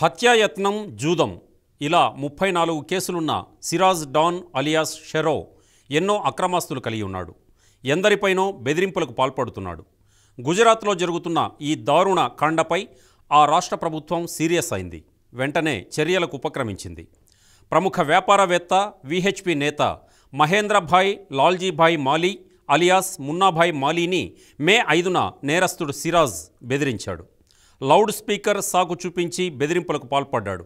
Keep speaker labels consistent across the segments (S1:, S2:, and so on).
S1: హత్యాయత్నం జూదం ఇలా ముప్పై నాలుగు కేసులున్న సిరాజ్ డాన్ అలియాస్ షెరో ఎన్నో అక్రమాస్తులు కలిగి ఉన్నాడు ఎందరిపైనో బెదిరింపులకు పాల్పడుతున్నాడు గుజరాత్లో జరుగుతున్న ఈ దారుణ కాండపై ఆ రాష్ట్ర ప్రభుత్వం సీరియస్ అయింది వెంటనే చర్యలకు ఉపక్రమించింది ప్రముఖ వ్యాపారవేత్త విహెచ్పి నేత మహేంద్రభాయ్ లాల్జీభాయ్ మాలీ అలియాస్ మున్నాభాయ్ మాలీని మే ఐదున నేరస్తుడు సిరాజ్ బెదిరించాడు లౌడ్ స్పీకర్ సాకు చూపించి బెదిరింపులకు పాల్పడ్డాడు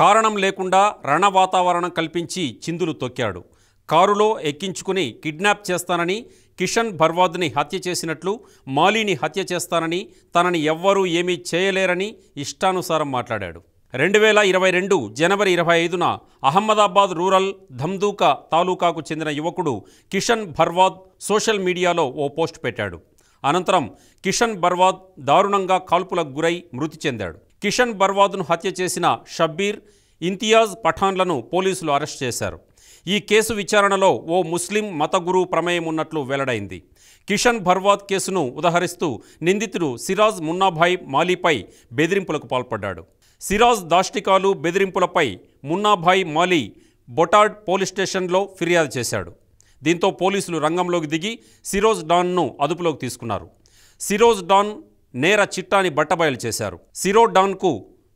S1: కారణం లేకుండా రణ వాతావరణం కల్పించి చిందులు తొక్కాడు కారులో ఎక్కించుకుని కిడ్నాప్ చేస్తానని కిషన్ భర్వాద్ని హత్య చేసినట్లు మాలీని హత్య చేస్తానని తనని ఎవ్వరూ ఏమీ చేయలేరని ఇష్టానుసారం మాట్లాడాడు రెండు వేల ఇరవై రెండు జనవరి ఇరవై ఐదున అహ్మదాబాద్ రూరల్ ధమ్దూకా తాలూకాకు చెందిన యువకుడు కిషన్ భర్వాద్ సోషల్ మీడియాలో ఓ పోస్ట్ పెట్టాడు అనంతరం కిషన్ బర్వాద్ దారుణంగా కాల్పులకు గురై మృతి చెందాడు కిషన్ బర్వాద్ను హత్య చేసిన షబ్బీర్ ఇంతియాజ్ పఠాన్లను పోలీసులు అరెస్ట్ చేశారు ఈ కేసు విచారణలో ఓ ముస్లిం మత గురువు ప్రమేయం ఉన్నట్లు వెల్లడైంది కిషన్ బర్వాద్ కేసును ఉదహరిస్తూ నిందితుడు సిరాజ్ మున్నాభాయ్ మాలీపై బెదిరింపులకు పాల్పడ్డాడు సిరాజ్ దాష్టికాలు బెదిరింపులపై మున్నాభాయ్ మాలీ బొటాడ్ పోలీస్ స్టేషన్లో ఫిర్యాదు చేశాడు దీంతో పోలీసులు రంగంలోకి దిగి సిరోజ్ డాన్ను అదుపులోకి తీసుకున్నారు సిరోజ్ డాన్ నేర చిట్టాని బట్టబయలు చేశారు సిరో డాన్కు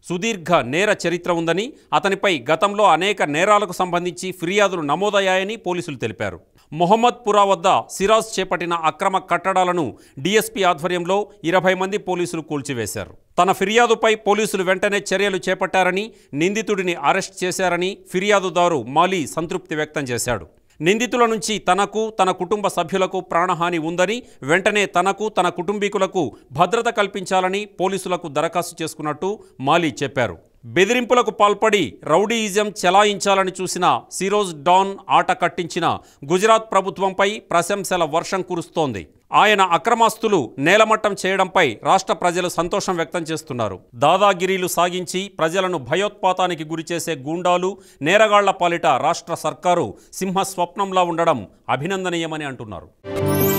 S1: సుదీర్ఘ నేర చరిత్ర ఉందని అతనిపై గతంలో అనేక నేరాలకు సంబంధించి ఫిర్యాదులు నమోదయ్యాయని పోలీసులు తెలిపారు మొహమ్మద్పురా వద్ద సిరాజ్ చేపట్టిన అక్రమ కట్టడాలను డిఎస్పీ ఆధ్వర్యంలో ఇరవై మంది పోలీసులు కూల్చివేశారు తన ఫిర్యాదుపై పోలీసులు వెంటనే చర్యలు చేపట్టారని నిందితుడిని అరెస్ట్ చేశారని ఫిర్యాదుదారు మాలీ సంతృప్తి వ్యక్తం చేశాడు నిందితుల నుంచి తనకు తన కుటుంబ సభ్యులకు ప్రాణహాని ఉందని వెంటనే తనకు తన కుటుంబీకులకు భద్రత కల్పించాలని పోలీసులకు దరఖాస్తు చేసుకున్నట్టు మాలీ చెప్పారు బెదిరింపులకు పాల్పడి రౌడీయిజం చెలాయించాలని చూసిన సిరోజ్ డాన్ ఆట కట్టించిన గుజరాత్ ప్రభుత్వంపై ప్రశంసల వర్షం కురుస్తోంది ఆయన అక్రమాస్తులు నేలమట్టం చేయడంపై రాష్ట్ర ప్రజలు సంతోషం వ్యక్తం చేస్తున్నారు దాదాగిరీలు సాగించి ప్రజలను భయోత్పాతానికి గురిచేసే గూండాలు నేరగాళ్ల పాలిట రాష్ట్ర సర్కారు సింహ స్వప్నంలా ఉండడం అభినందనీయమని అంటున్నారు